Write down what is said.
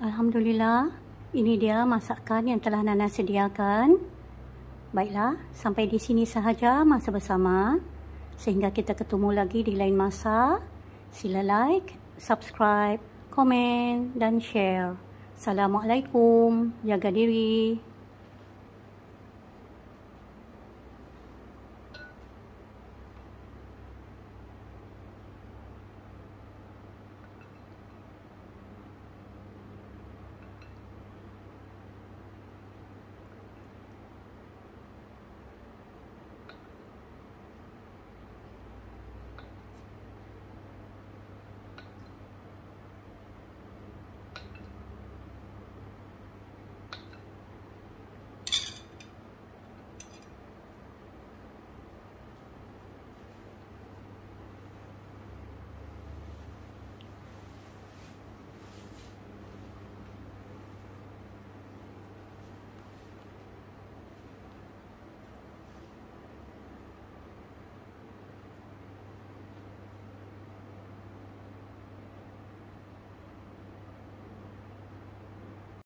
Alhamdulillah, ini dia masakan yang telah Nana sediakan. Baiklah, sampai di sini sahaja masa bersama. Sehingga kita ketemu lagi di lain masa. Sila like, subscribe, komen dan share. Assalamualaikum. Jaga diri.